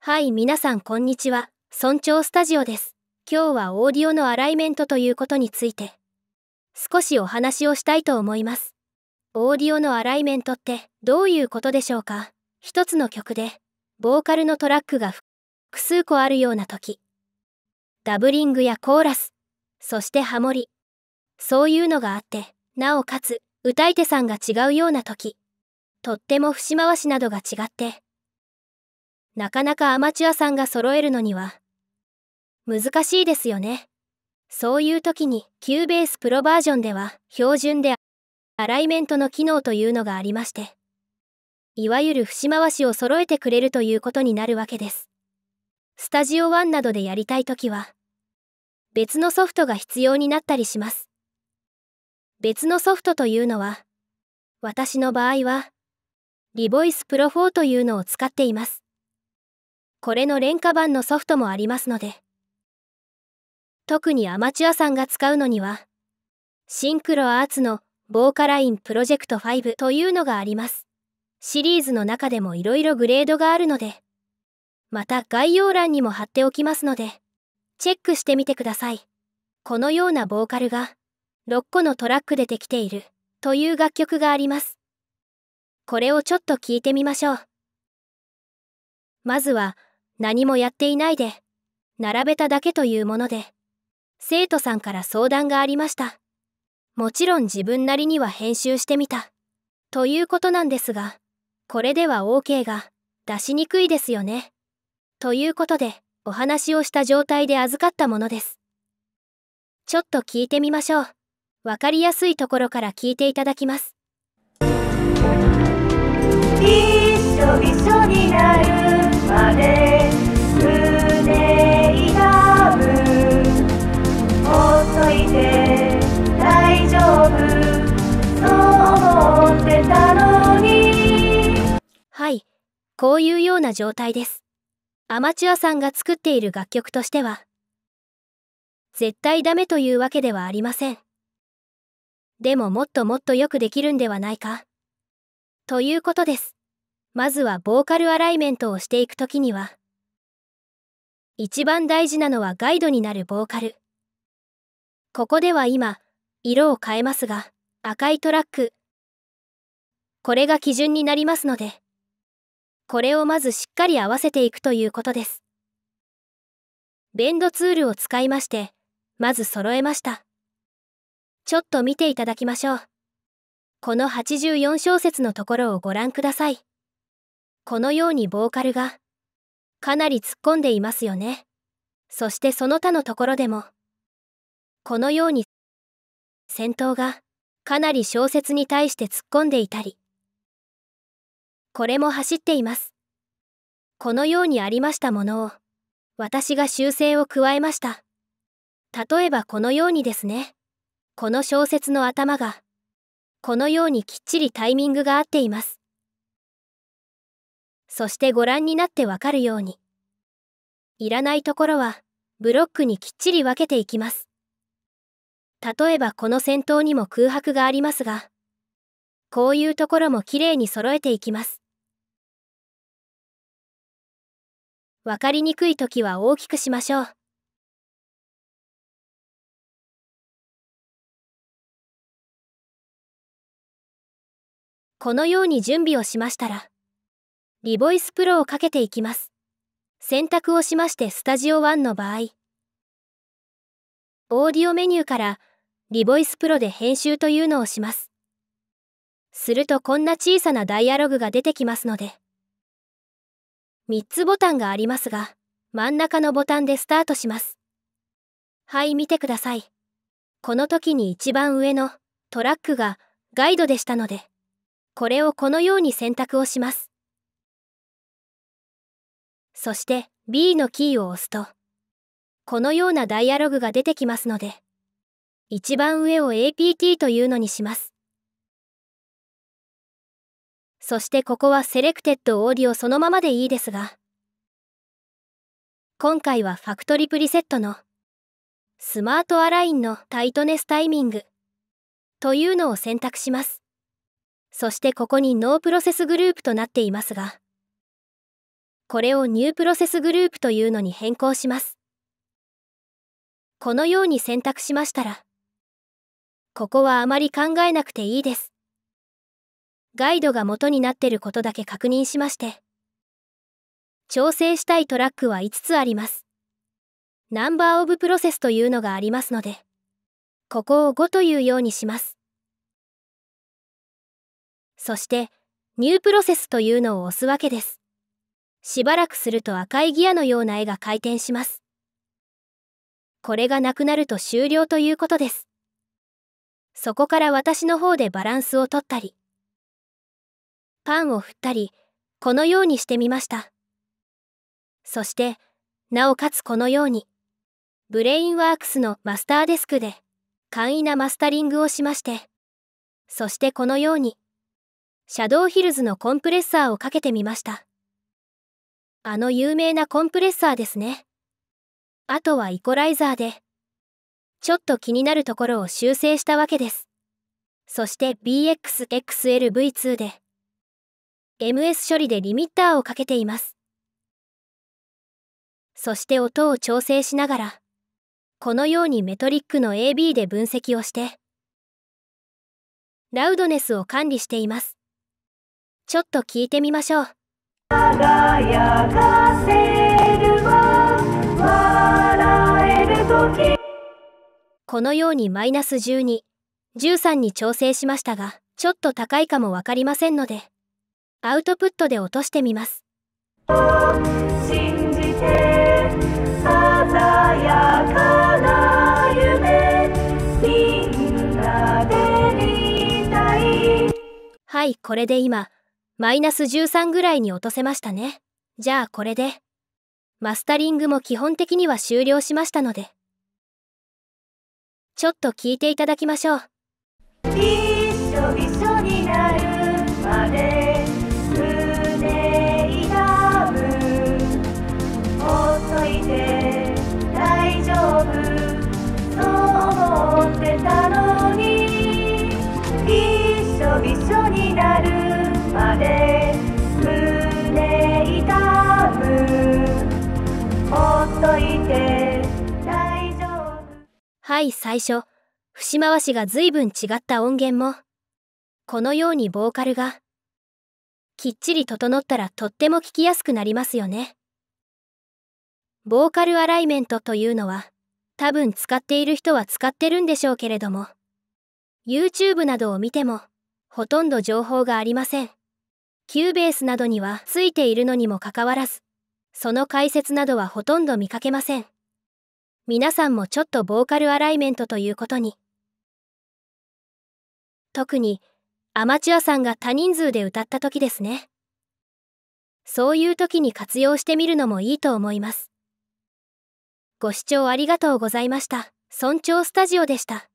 はい、皆さんこんにちは。村長スタジオです。今日はオーディオのアライメントということについて、少しお話をしたいと思います。オーディオのアライメントってどういうことでしょうか一つの曲で、ボーカルのトラックが複数個あるような時、ダブリングやコーラス、そしてハモリ、そういうのがあって、なおかつ、歌い手さんが違うような時、とっても節回しなどが違って、なかなかアマチュアさんが揃えるのには難しいですよね。そういう時に Cubase プロバージョンでは標準でアライメントの機能というのがありまして、いわゆる節回しを揃えてくれるということになるわけです。スタジオ1などでやりたい時は、別のソフトが必要になったりします。別のソフトというのは、私の場合は、リボイスプロ4というのを使っています。これの廉価版のソフトもありますので特にアマチュアさんが使うのにはシンクロアーツのボーカラインプロジェクト5というのがありますシリーズの中でもいろいろグレードがあるのでまた概要欄にも貼っておきますのでチェックしてみてくださいこのようなボーカルが6個のトラックでできているという楽曲がありますこれをちょっと聞いてみましょうまずは何もやっていないで、並べただけというもので、生徒さんから相談がありました。もちろん自分なりには編集してみた。ということなんですが、これでは OK が出しにくいですよね。ということで、お話をした状態で預かったものです。ちょっと聞いてみましょう。わかりやすいところから聞いていただきます。一緒一緒になるまでこういうような状態です。アマチュアさんが作っている楽曲としては、絶対ダメというわけではありません。でももっともっとよくできるんではないか。ということです。まずはボーカルアライメントをしていくときには、一番大事なのはガイドになるボーカル。ここでは今、色を変えますが、赤いトラック。これが基準になりますので。これをまずしっかり合わせていくということです。ベンドツールを使いまして、まず揃えました。ちょっと見ていただきましょう。この84小節のところをご覧ください。このようにボーカルが、かなり突っ込んでいますよね。そしてその他のところでも、このように、先頭が、かなり小説に対して突っ込んでいたり、これも走っています。このようにありましたものを、私が修正を加えました。例えばこのようにですね。この小説の頭が、このようにきっちりタイミングが合っています。そしてご覧になってわかるように、いらないところは、ブロックにきっちり分けていきます。例えばこの先頭にも空白がありますが、こういうところもきれいに揃えていきます。分かりにくい時は大きくしましょう。このように準備をしましたら、リボイスプロをかけていきます。選択をしましてスタジオ1の場合、オーディオメニューからリボイスプロで編集というのをします。するとこんな小さなダイアログが出てきますので、3つボタンがありますが、真ん中のボタンでスタートします。はい、見てください。この時に一番上のトラックがガイドでしたので、これをこのように選択をします。そして B のキーを押すと、このようなダイアログが出てきますので、一番上を APT というのにします。そしてここはセレクテッドオーディオそのままでいいですが、今回はファクトリプリセットのスマートアラインのタイトネスタイミングというのを選択します。そしてここにノープロセスグループとなっていますが、これをニュープロセスグループというのに変更します。このように選択しましたら、ここはあまり考えなくていいです。ガイドが元になってることだけ確認しまして。調整したいトラックは5つあります。ナンバーオブプロセスというのがありますので、ここを5というようにします。そして、ニュープロセスというのを押すわけです。しばらくすると赤いギアのような絵が回転します。これがなくなると終了ということです。そこから私の方でバランスを取ったり、パンを振ったりこのようにしてみましたそしてなおかつこのようにブレインワークスのマスターデスクで簡易なマスタリングをしましてそしてこのようにシャドーヒルズのコンプレッサーをかけてみましたあの有名なコンプレッサーですねあとはイコライザーでちょっと気になるところを修正したわけですそして BXXLV2 で MS 処理でリミッターをかけています。そして音を調整しながら、このようにメトリックの AB で分析をして、ラウドネスを管理しています。ちょっと聞いてみましょう。輝かせるわ笑えるこのようにマイナス12、13に調整しましたが、ちょっと高いかもわかりませんので、アウトプットで落としてみます。信じて鮮やかな夢みんなで見たいはいこれで今マイナス13ぐらいに落とせましたねじゃあこれでマスタリングも基本的には終了しましたのでちょっと聞いていただきましょうはい最初節回しが随分違った音源もこのようにボーカルがきっちり整ったらとっても聞きやすくなりますよねボーカルアライメントというのは多分使っている人は使ってるんでしょうけれども YouTube などを見てもほとんど情報がありませんキューベースなどにはついているのにもかかわらずその解説などはほとんど見かけません皆さんもちょっとボーカルアライメントということに。特にアマチュアさんが多人数で歌った時ですね。そういう時に活用してみるのもいいと思います。ご視聴ありがとうございました。村長スタジオでした。